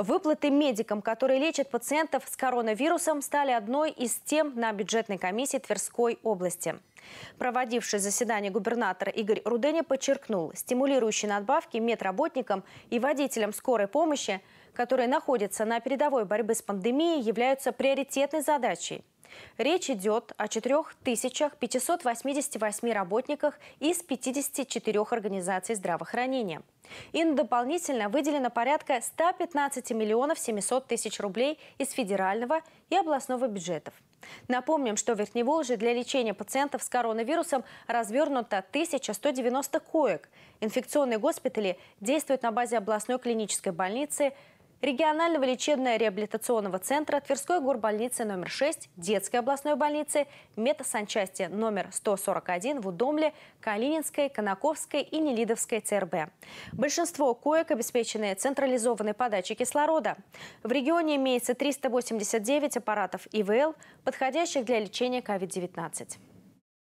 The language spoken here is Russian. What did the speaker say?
Выплаты медикам, которые лечат пациентов с коронавирусом, стали одной из тем на бюджетной комиссии Тверской области. Проводивший заседание губернатор Игорь Руденя подчеркнул, стимулирующие надбавки медработникам и водителям скорой помощи, которые находятся на передовой борьбы с пандемией, являются приоритетной задачей. Речь идет о 4588 работниках из 54 организаций здравоохранения. Им дополнительно выделено порядка 115 миллионов 700 тысяч рублей из федерального и областного бюджетов. Напомним, что в Верхневолжье для лечения пациентов с коронавирусом развернуто 1190 коек. Инфекционные госпитали действуют на базе областной клинической больницы – регионального лечебно-реабилитационного центра Тверской горбольницы номер 6, детской областной больницы, метасанчасти номер 141 в Удомле, Калининской, Конаковской и Нелидовской ЦРБ. Большинство коек обеспечены централизованной подачей кислорода. В регионе имеется 389 аппаратов ИВЛ, подходящих для лечения COVID-19.